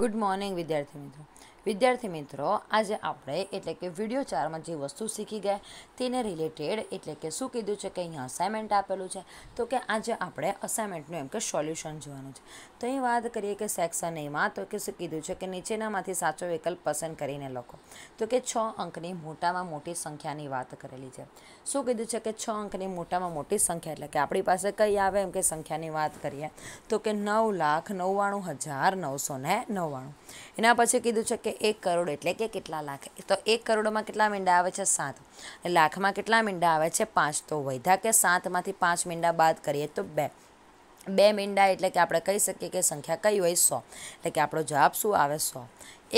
good morning વિદ્યાર્થી મિત્રો વિદ્યાર્થી મિત્રો આજે આપણે એટલે કે વિડીયો ચારમાં જે વસ્તુ શીખી ગયા તેને રિલેટેડ એટલે કે શું કીધું છે કે અહીંયા અસાઇનમેન્ટ આપેલું છે તો કે આજે આપણે અસાઇનમેન્ટનું એમ કે સોલ્યુશન જોવાનું છે તો અહીં વાત કરીએ કે સેક્શન એમાં તો કે શું કીધું છે કે નીચેનામાંથી સાચો વિકલ્પ પસંદ કરીને લખો તો કે છ અંકની મોટામાં મોટી સંખ્યાની વાત કરેલી છે શું કીધું છે કે છ અંકની મોટામાં મોટી સંખ્યા એટલે કે આપણી પાસે કઈ આવે એમ કે સંખ્યાની વાત કરીએ તો કે નવ લાખ નવ્વાણું હજાર નવસો ને નવ્વાણું એના પછી કીધું છે કે કે એક કરોડ એટલે કે કેટલા લાખ તો એક કરોડમાં કેટલા મીંડા આવે છે સાત લાખમાં કેટલા મીંડા આવે છે પાંચ તો વૈધા કે સાતમાંથી પાંચ મીંડા બાદ કરીએ તો બે બે મીંડા એટલે કે આપણે કહી શકીએ કે સંખ્યા કઈ હોય સો એટલે કે આપણો જવાબ શું આવે સો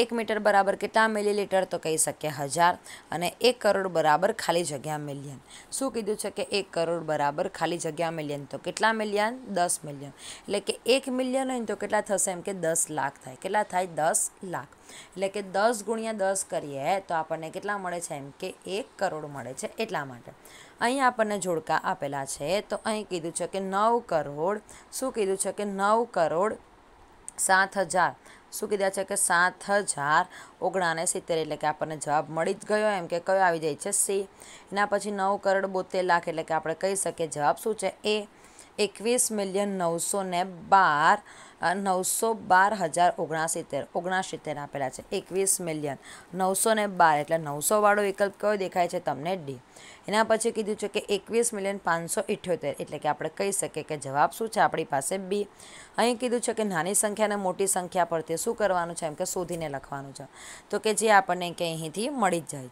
એક મીટર બરાબર કેટલા મિલી મિલીલીટર તો કહી શકીએ હજાર અને એક કરોડ બરાબર ખાલી જગ્યા મિલિયન શું કીધું છે કે એક કરોડ બરાબર ખાલી જગ્યા મિલિયન તો કેટલા મિલિયન દસ મિલિયન એટલે કે એક મિલિયન હોય તો કેટલા થશે એમ કે દસ લાખ થાય કેટલા થાય દસ લાખ એટલે કે દસ ગુણ્યા દસ કરીએ તો આપણને કેટલા મળે છે એમ કે એક કરોડ મળે છે એટલા માટે અહીં આપણને જોડકા આપેલા છે તો અહીં કીધું છે કે નવ કરોડ શું કીધું છે કે નવ કરોડ સાત હજાર શું કીધા છે કે સાત હજાર ઓગણાને સિત્તેર એટલે કે આપણને જવાબ મળી જ ગયો એમ કે કયો આવી જાય છે સી એના પછી નવ કરોડ બોતેર લાખ એટલે કે આપણે કહી શકીએ જવાબ શું છે એ એકવીસ મિલિયન નવસો ને બાર નવસો બાર હજાર ઓગણસિત્તેર ઓગણસિત્તેર આપેલા છે એકવીસ મિલિયન નવસો ને બાર એટલે નવસોવાળો વિકલ્પ કયો દેખાય છે તમને ડી એના પછી કીધું છે કે એકવીસ મિલિયન પાંચસો ઇઠ્યોતેર એટલે કે આપણે કહી શકીએ કે જવાબ શું છે આપણી પાસે બી અહીં કીધું છે કે નાની સંખ્યાને મોટી સંખ્યા પરથી શું કરવાનું છે એમ કે શોધીને લખવાનું છે તો કે જે આપણને કે અહીંથી મળી જ જાય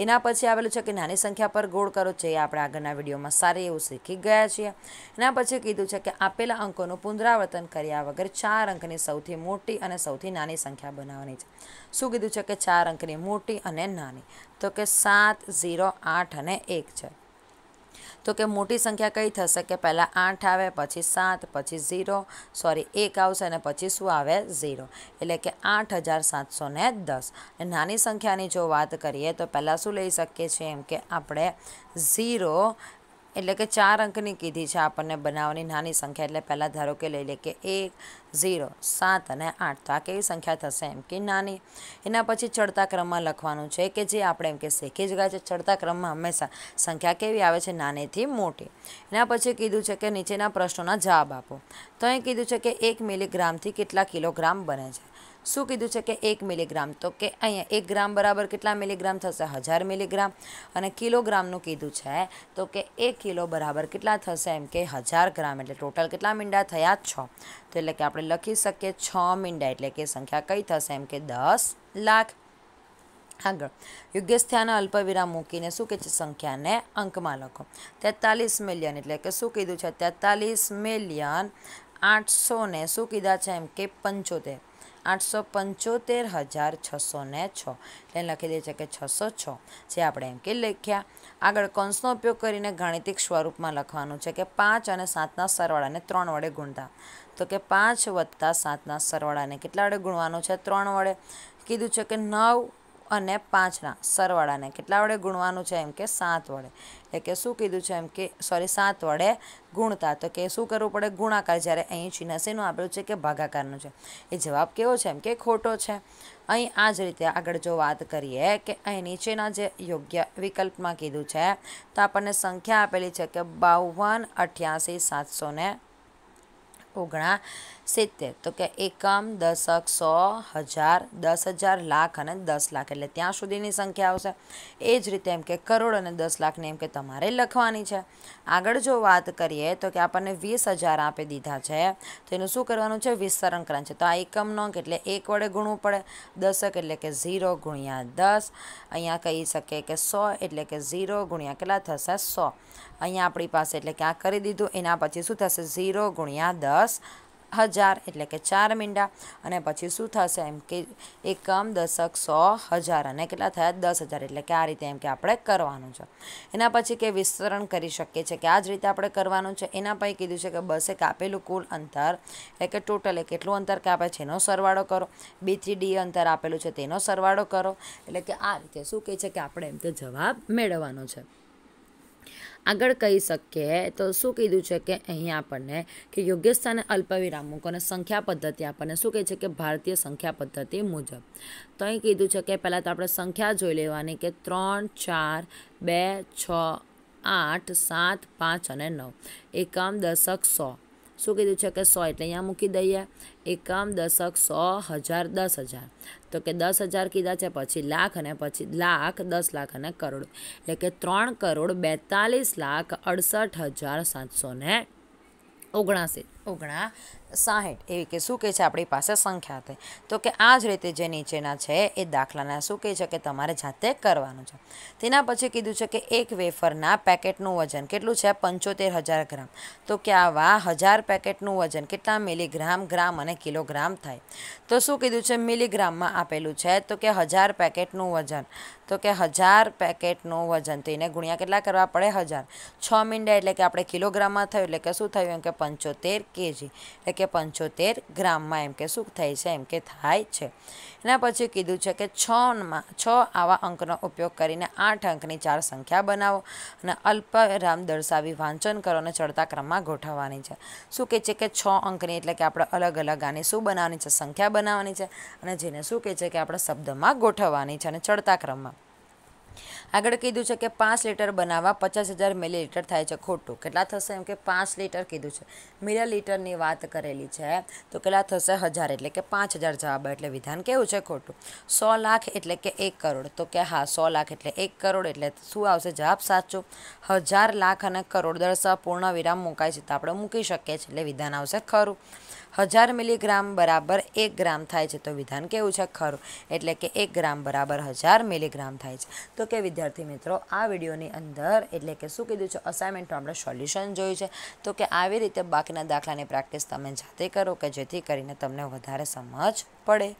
છે એના પછી આવેલું છે કે નાની સંખ્યા પર ગોળ કરો છે એ આપણે આગળના વિડીયોમાં સારી એવું શીખી ગયા છીએ એના પછી કીધું છે કે આપેલા અંકોનું પુનરાવર્તન કર્યા વગર ચાર અંકની સૌથી મોટી અને સૌથી નાની સંખ્યા બનાવવાની છે શું કીધું છે કે ચાર અંકની મોટી અને નાની તો કે સાત ઝીરો આઠ અને એક છે તો કે મોટી સંખ્યા કઈ થશે કે પહેલાં આઠ આવે પછી સાત પછી ઝીરો સોરી એક આવશે અને પછી શું આવે ઝીરો એટલે કે આઠ હજાર સાતસો ને દસ નાની સંખ્યાની જો વાત કરીએ તો પહેલાં શું લઈ શકીએ છીએ એમ કે આપણે ઝીરો એટલે કે ચાર અંકની કીધી છે આપણને બનાવવાની નાની સંખ્યા એટલે પહેલાં ધારો કે લઈ લે કે એક ઝીરો સાત અને આઠ તો આ કેવી સંખ્યા થશે એમ કે નાની એના પછી ચડતા ક્રમમાં લખવાનું છે કે જે આપણે એમ કે શીખી જ ગયા છે ચડતા ક્રમમાં હંમેશા સંખ્યા કેવી આવે છે નાનીથી મોટી એના પછી કીધું છે કે નીચેના પ્રશ્નોના જવાબ આપો તો એ કીધું છે કે એક મિલીગ્રામથી કેટલા કિલોગ્રામ બને છે શું કીધું છે કે એક મિલીગ્રામ તો કે અહીંયા એક ગ્રામ બરાબર કેટલા મિલીગ્રામ થશે હજાર મિલીગ્રામ અને કિલોગ્રામનું કીધું છે તો કે એક કિલો બરાબર કેટલા થશે એમ કે હજાર ગ્રામ એટલે ટોટલ કેટલા મીંડા થયા જ છ તો એટલે કે આપણે લખી શકીએ છ મીંડા એટલે કે સંખ્યા કઈ થશે એમ કે દસ લાખ આગળ યોગ્ય સ્થાને અલ્પવિરામ મૂકીને શું કહે છે સંખ્યાને અંકમાં લખો તેતાલીસ મિલિયન એટલે કે શું કીધું છે તેતાલીસ મિલિયન આઠસો ને શું કીધા છે એમ કે પંચોતેર આઠસો પંચોતેર હજાર છસો ને છ એટલે લખી દે છે કે છસો છ જે આપણે એમ કે લખ્યા આગળ કંસનો ઉપયોગ કરીને ગાણિતિક સ્વરૂપમાં લખવાનું છે કે પાંચ અને સાતના સરવાળાને ત્રણ વડે ગુણતા તો કે પાંચ વત્તા સાતના સરવાળાને કેટલા વડે ગુણવાનું છે ત્રણ વડે કીધું છે કે નવ અને પાંચના સરવાળાને કેટલા વડે ગુણવાનું છે એમ કે સાત વડે એટલે કે શું કીધું છે એમ કે સોરી સાત વડે ગુણતા તો કે શું કરવું પડે ગુણાકાર જ્યારે અહીં ચિહ્ન શેનું આપેલું છે કે ભાગાકારનું છે એ જવાબ કેવો છે એમ કે ખોટો છે અહીં આ જ રીતે આગળ જો વાત કરીએ કે અહીં નીચેના જે યોગ્ય વિકલ્પમાં કીધું છે તો આપણને સંખ્યા આપેલી છે કે બાવન અઠ્યાસી સાતસો ને ઓગણા સિત્તેર તો કે એકમ દસક સો હજાર દસ હજાર લાખ અને દસ લાખ એટલે ત્યાં સુધીની સંખ્યા આવશે એ જ રીતે એમ કે કરોડ અને દસ લાખને એમ કે તમારે લખવાની છે આગળ જો વાત કરીએ તો કે આપણને વીસ હજાર આપી દીધા છે તો એનું શું કરવાનું છે વિસ્તરણ કરવાનું છે તો આ એકમનો અંક એટલે એક વડે ગુણવું પડે દશક એટલે કે ઝીરો ગુણ્યા દસ અહીંયા કહી શકીએ કે સો એટલે કે ઝીરો ગુણ્યા કેટલા થશે સો અહીંયા આપણી પાસે એટલે કે આ કરી દીધું એના પછી શું થશે ઝીરો ગુણ્યા દસ હજાર એટલે કે ચાર મીંડા અને પછી શું થશે એમ કે એકમ દશક સો હજાર અને કેટલા થયા દસ હજાર એટલે કે આ રીતે એમ કે આપણે કરવાનું છે એના પછી કે વિસ્તરણ કરી શકીએ છીએ કે આ જ રીતે આપણે કરવાનું છે એના પછી કીધું છે કે બસે કાપેલું કુલ અંતર એટલે કે ટોટલ એ કેટલું અંતર કાપે છે એનો સરવાળો કરો બીથી ડી અંતર આપેલું છે તેનો સરવાળો કરો એટલે કે આ રીતે શું કહે છે કે આપણે એમ તો જવાબ મેળવવાનો છે આગળ કહી શકીએ તો શું કીધું છે કે અહીં આપણને કે યોગ્ય સ્થાને અલ્પવિરામુક અને સંખ્યા પદ્ધતિ આપણને શું કહે છે કે ભારતીય સંખ્યા પદ્ધતિ મુજબ તો અહીં કીધું છે કે પહેલાં તો આપણે સંખ્યા જોઈ લેવાની કે ત્રણ ચાર બે છ આઠ સાત પાંચ અને નવ એકમ દશક સો શું કીધું છે કે સો એટલે અહીંયા મૂકી દઈએ એકમ દશક સો હજાર દસ હજાર તો કે દસ હજાર કીધા છે પછી લાખ અને પછી લાખ દસ લાખ અને કરોડ એટલે કે ત્રણ કરોડ બેતાલીસ લાખ અડસઠ હજાર સાતસો ને ઓગણાસી ઓગણા સાહીઠ એવી કે શું કહે છે આપણી પાસે સંખ્યા હતી તો કે આ જ રીતે જે નીચેના છે એ દાખલાના શું કહે છે કે તમારે જાતે કરવાનું છે તેના પછી કીધું છે કે એક વેફરના પેકેટનું વજન કેટલું છે પંચોતેર હજાર ગ્રામ તો કે આવા હજાર પેકેટનું વજન કેટલા મિલીગ્રામ ગ્રામ અને કિલોગ્રામ થાય તો શું કીધું છે મિલીગ્રામમાં આપેલું છે તો કે હજાર પેકેટનું વજન તો કે હજાર પેકેટનું વજન તો એને ગુણ્યા કેટલા કરવા પડે હજાર છ મીંડા એટલે કે આપણે કિલોગ્રામમાં થયું એટલે કે શું થયું એમ કે પંચોતેર કેજી એટલે કે પંચોતેર ગ્રામમાં એમ કે શું થાય છે એમ કે થાય છે એના પછી કીધું છે કે છમાં છ આવા અંકનો ઉપયોગ કરીને આઠ અંકની ચાર સંખ્યા બનાવો અને અલ્પરામ દર્શાવી વાંચન કરો અને ચડતા ક્રમમાં ગોઠવવાની છે શું કહે છે કે છ અંકની એટલે કે આપણે અલગ અલગ આની શું બનાવવાની છે સંખ્યા બનાવવાની છે અને જેને શું કહે છે કે આપણે શબ્દમાં ગોઠવવાની છે અને ચડતા ક્રમમાં આગળ કીધું છે કે પાંચ લીટર બનાવવા પચાસ હજાર મિલીલીટર થાય છે ખોટું કેટલા થશે એમ કે પાંચ લીટર કીધું છે મિલીલીટરની વાત કરેલી છે તો કેટલા થશે હજાર એટલે કે પાંચ હજાર જવાબ એટલે વિધાન કેવું છે ખોટું સો લાખ એટલે કે એક કરોડ તો કે હા સો લાખ એટલે એક કરોડ એટલે શું આવશે જવાબ સાચો હજાર લાખ અને કરોડ દર્શા પૂર્ણ વિરામ મુકાય છે તો આપણે મૂકી શકીએ છીએ એટલે વિધાન આવશે ખરું હજાર મિલીગ્રામ બરાબર એક ગ્રામ થાય છે તો વિધાન કેવું છે ખરું એટલે કે એક ગ્રામ બરાબર હજાર મિલીગ્રામ થાય છે તો કે વિદ્યાર્થી મિત્રો આ વિડીયોની અંદર એટલે કે શું કીધું છે અસાઇનમેન્ટનું આપણે સોલ્યુશન જોયું છે તો કે આવી રીતે બાકીના દાખલાની પ્રેક્ટિસ તમે જાતે કરો કે જેથી કરીને તમને વધારે સમજ પડે